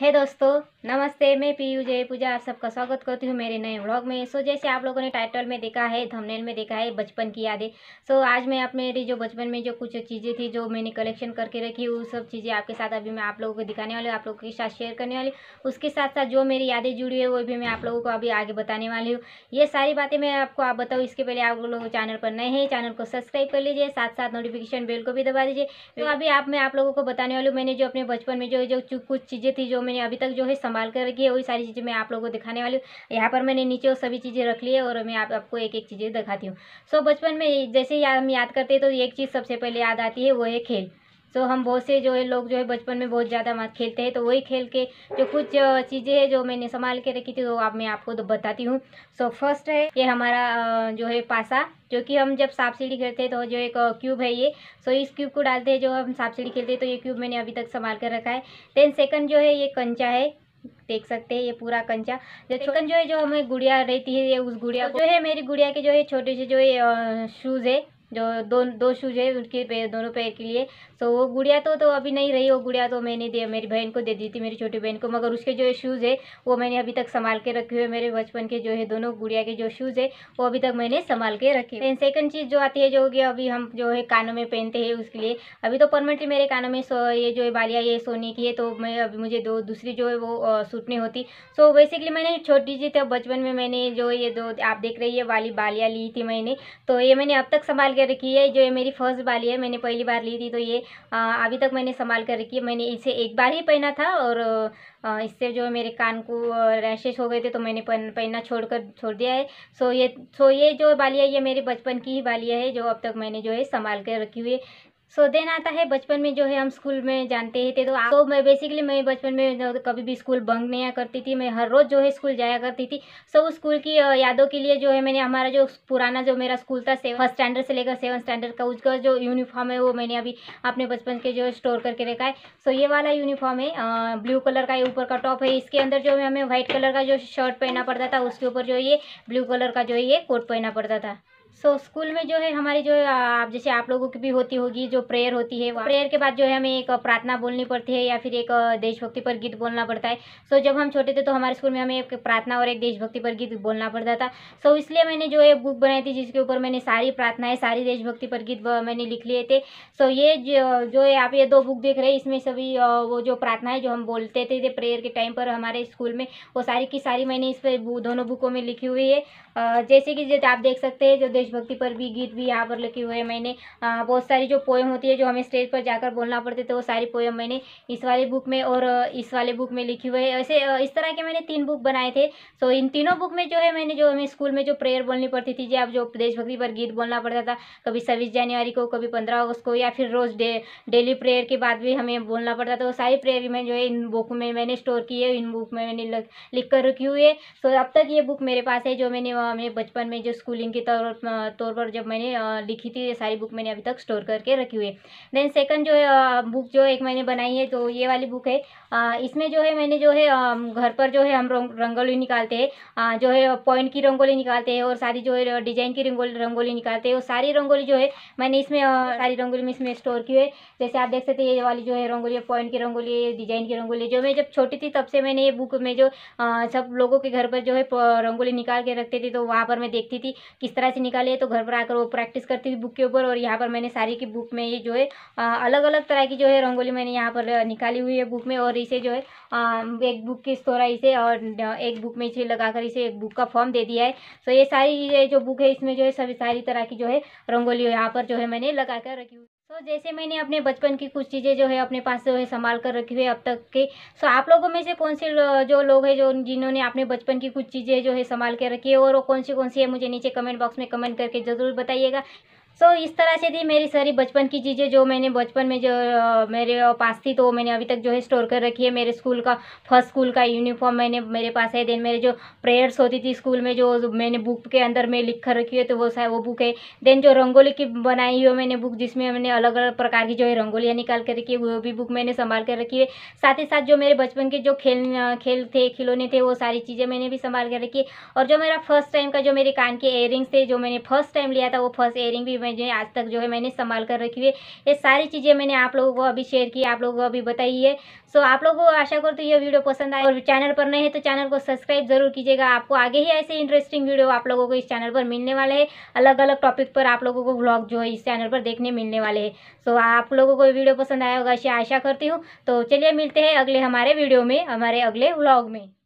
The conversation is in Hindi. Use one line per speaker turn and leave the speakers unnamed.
हे दोस्तों नमस्ते मैं पीयू जय पूजा आप सबका स्वागत करती हूँ मेरे नए व्लॉग में सो so, जैसे आप लोगों ने टाइटल में देखा है थंबनेल में देखा है बचपन की यादें सो so, आज मैं अपने मेरी जो बचपन में जो कुछ चीज़ें थी जो मैंने कलेक्शन करके रखी वो सब चीज़ें आपके साथ अभी मैं आप लोगों को दिखाने वाली हूँ आप लोगों के साथ शेयर करने वाली उसके साथ साथ जो मेरी यादें जुड़ी है वो भी मैं आप लोगों को अभी आगे बताने वाली हूँ ये सारी बातें मैं आपको आप बताऊँ इसके पहले आप लोग चैनल पर नए हैं चैनल को सब्सक्राइब कर लीजिए साथ साथ नोटिफिकेशन बेल को भी दबा दीजिए तो अभी आप मैं आप लोगों को बताने वाली हूँ मैंने जो अपने बचपन में जो जो कुछ चीज़ें थी जो मैंने अभी तक जो है संभाल कर रखी है वही सारी चीज़ें मैं आप लोगों को दिखाने वाली हूँ यहाँ पर मैंने नीचे वो सभी चीज़ें रख ली है और मैं आप, आपको एक एक चीज़ें दिखाती हूँ सो बचपन में जैसे हम याद करते हैं तो एक चीज़ सबसे पहले याद आती है वो है खेल सो तो हम बहुत से जो है लोग जो है बचपन में बहुत ज़्यादा खेलते हैं तो वही खेल के जो कुछ चीज़ें हैं जो मैंने संभाल के रखी थी वो आप मैं आपको तो बताती हूँ सो फर्स्ट है ये हमारा जो है पासा जो कि हम जब सांप सीढ़ी खेलते हैं तो जो एक क्यूब है ये सो इस क्यूब को डालते हैं जो हम सांप सीढ़ी खेलते हैं तो ये क्यूब मैंने अभी तक संभाल कर रखा है देन सेकंड जो है ये कंचा है देख सकते हैं ये पूरा कंचा जो चिकन जो है जो हमें गुड़िया रहती है ये उस गुड़िया जो है मेरी गुड़िया के जो है छोटे से जो है शूज़ है जो दो दो शूज है उनके पैर दोनों पैर के लिए तो वो गुड़िया तो तो अभी नहीं रही वो गुड़िया तो मैंने दे मेरी बहन को दे दी थी मेरी छोटी बहन को मगर उसके जो शूज़ है वो मैंने अभी तक संभाल के रखे हुए मेरे बचपन के जो है दोनों गुड़िया के जो शूज़ है वो अभी तक मैंने संभाल के रखे हैं सेकंड चीज़ जो आती है जो कि अभी हम जो है कानों में पहनते हैं उसके लिए अभी तो परमानेंटली मेरे कानों में ये जो है बालिया ये सोने की है तो मैं अभी मुझे दो दूसरी जो है वो सूट नहीं होती सो बेसिकली मैंने छोटी जी तब बचपन में मैंने जो ये दो आप देख रही है वाली बालिया ली थी मैंने तो ये मैंने अब तक संभाल के कर रखी है जो ये मेरी फर्स्ट बाली है मैंने पहली बार ली थी तो ये आ, अभी तक मैंने संभाल कर रखी है मैंने इसे एक बार ही पहना था और आ, इससे जो मेरे कान को रैशेस हो गए थे तो मैंने पहनना छोड़ कर छोड़ दिया है सो ये सो ये जो बालिया है ये मेरे बचपन की ही बालियाँ है जो अब तक मैंने जो है संभाल कर रखी हुई है सो देन आता है बचपन में जो है हम स्कूल में जानते ही थे तो तो मैं बेसिकली मैं बचपन में कभी भी स्कूल बंक नहीं करती थी मैं हर रोज़ जो है स्कूल जाया करती थी सो so, स्कूल की यादों के लिए जो है मैंने हमारा जो पुराना जो मेरा स्कूल था सेवन फर्स्ट स्टैंडर्ड से लेकर सेवन स्टैंडर्ड का उसका जो यूनिफॉर्म है वो मैंने अभी अपने बचपन के जो स्टोर करके रखा है सो so, ये वाला यूनिफॉर्म है ब्लू कलर का ऊपर का टॉप है इसके अंदर जो हमें व्हाइट कलर का जो शर्ट पहनना पड़ता था उसके ऊपर जो ये ब्लू कलर का जो ये कोट पहनना पड़ता था सो so, स्कूल में जो है हमारी जो आप जैसे आप लोगों की भी होती होगी जो प्रेयर होती है प्रेयर के बाद जो है हमें एक प्रार्थना बोलनी पड़ती है या फिर एक देशभक्ति पर गीत बोलना पड़ता है सो so, जब हम छोटे थे तो हमारे स्कूल में हमें एक प्रार्थना और एक देशभक्ति पर गीत बोलना पड़ता था सो so, इसलिए मैंने जो है बुक बनाई थी जिसके ऊपर मैंने सारी प्रार्थनाएँ सारी देशभक्ति पर गीत मैंने लिख लिए थे सो so, ये जो, है आप ये दो बुक देख रहे हैं इसमें सभी वो जो प्रार्थनाएँ जो हम बोलते थे प्रेयर के टाइम पर हमारे स्कूल में वो सारी की सारी मैंने इस पर दोनों बुकों में लिखी हुई है जैसे कि आप देख सकते हैं जो देशभक्ति पर भी गीत भी यहाँ पर लिखे हुए हैं मैंने बहुत सारी जो पोएम होती है जो हमें स्टेज पर जाकर बोलना पड़ते थे तो वो सारी पोएम मैंने इस वाले बुक में और इस वाले बुक में लिखी हुई है ऐसे इस तरह के मैंने तीन बुक बनाए थे सो इन तीनों बुक में जो है मैंने जो हमें स्कूल में जो प्रेयर बोलनी पड़ती थी जब जो देशभक्ति पर गीत बोलना पड़ता था कभी छब्बीस जनवरी को कभी पंद्रह अगस्त को या फिर रोज़ डे डेली प्रेयर के बाद भी हमें बोलना पड़ता था वो तो सारी प्रेयर में जो है इन बुक में मैंने स्टोर की है इन बुक में मैंने लिख कर रखी हुई है सो अब तक ये बुक मेरे पास है जो मैंने हमें बचपन में जो स्कूलिंग के तौर पर तौर पर जब मैंने लिखी थी ये सारी बुक मैंने अभी तक स्टोर करके रखी हुई है देन सेकंड जो है बुक जो एक मैंने बनाई है तो ये वाली बुक है इसमें जो है मैंने जो है घर पर जो है हम रंगोली निकालते हैं जो है पॉइंट की रंगोली निकालते हैं और सारी जो है डिजाइन की रंगोली रंगोली निकालते हैं और सारी रंगोली जो है मैंने इसमें सारी रंगोली में इसमें स्टोर की है जैसे आप देख सकते हैं ये वाली जो है रंगोली पॉइंट की रंगोली डिजाइन की रंगोली जो मैं जब छोटी थी तब से मैंने ये बुक में जो सब लोगों के घर पर जो है रंगोली निकाल के रखते थे तो वहाँ पर मैं देखती थी किस तरह से निकाल निकाली तो घर पर आकर वो प्रैक्टिस करती थी बुक के ऊपर और यहाँ पर मैंने सारी की बुक में ये जो है अलग अलग तरह की जो है रंगोली मैंने यहाँ पर निकाली हुई है बुक में और इसे जो है एक बुक की स्टोरा इसे और एक बुक में इसे लगाकर इसे एक बुक का फॉर्म दे दिया है तो ये सारी जो बुक है इसमें जो है सभी सारी तरह की जो है रंगोली यहाँ पर जो है मैंने लगा कर रखी हुई तो जैसे मैंने अपने बचपन की कुछ चीज़ें जो है अपने पास जो है संभाल कर रखी हुई अब तक के सो आप लोगों में से कौन से जो लोग हैं जो जिन्होंने अपने बचपन की कुछ चीज़ें जो है संभाल के रखी है और वो कौन सी कौन सी है मुझे नीचे कमेंट बॉक्स में कमेंट करके ज़रूर बताइएगा सो so, इस तरह से थी मेरी सारी बचपन की चीज़ें जो मैंने बचपन में जो मेरे पास थी तो मैंने अभी तक जो है स्टोर कर रखी है मेरे स्कूल का फर्स्ट स्कूल का यूनिफॉर्म मैंने मेरे पास है देन मेरे जो प्रेयर्स होती थी स्कूल में जो मैंने बुक के अंदर में लिख कर रखी है तो वो सा वो बुक है देन जो रंगोली की बनाई हुई मैंने बुक जिसमें मैंने अलग अलग प्रकार की जो है रंगोलियाँ निकाल कर रखी है वो भी बुक मैंने संभाल कर रखी है साथ ही साथ जो मेरे बचपन के जो खेल खेल थे खिलौने थे वो सारी चीज़ें मैंने भी संभाल कर रखी है और जो मेरा फर्स्ट टाइम का जो मेरे कान के एयरिंग्स थे जो मैंने फर्स्ट टाइम लिया था वो फर्स्ट एयरिंग भी मैं जो है आज तक जो है मैंने संभाल कर रखी है ये सारी चीज़ें मैंने आप लोगों को अभी शेयर की आप लोगों को अभी बताई है सो आप लोगों को आशा करती हूँ ये वीडियो पसंद आए और चैनल पर नए हैं तो चैनल को सब्सक्राइब जरूर कीजिएगा आपको आगे ही ऐसे इंटरेस्टिंग वीडियो आप लोगों को इस चैनल पर मिलने वाले हैं अलग अलग टॉपिक पर आप लोगों को ब्लॉग जो है इस चैनल पर देखने मिलने वाले हैं सो आप लोगों को वीडियो पसंद आया होगा ऐसी आशा करती हूँ तो चलिए मिलते हैं अगले हमारे वीडियो में हमारे अगले ब्लॉग में